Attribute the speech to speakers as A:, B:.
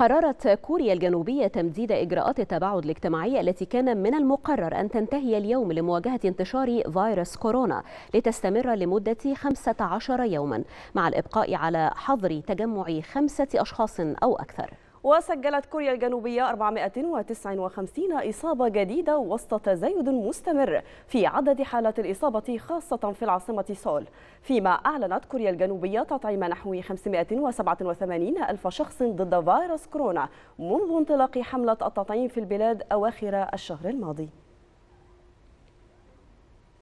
A: قررت كوريا الجنوبية تمديد إجراءات التباعد الاجتماعي التي كان من المقرر أن تنتهي اليوم لمواجهة انتشار فيروس كورونا لتستمر لمدة 15 يوما مع الإبقاء على حظر تجمع خمسة أشخاص أو أكثر
B: وسجلت كوريا الجنوبية 459 إصابة جديدة وسط تزايد مستمر في عدد حالات الإصابة خاصة في العاصمة سول فيما أعلنت كوريا الجنوبية تطعيم نحو 587 ألف شخص ضد فيروس كورونا منذ انطلاق حملة التطعيم في البلاد أواخر الشهر الماضي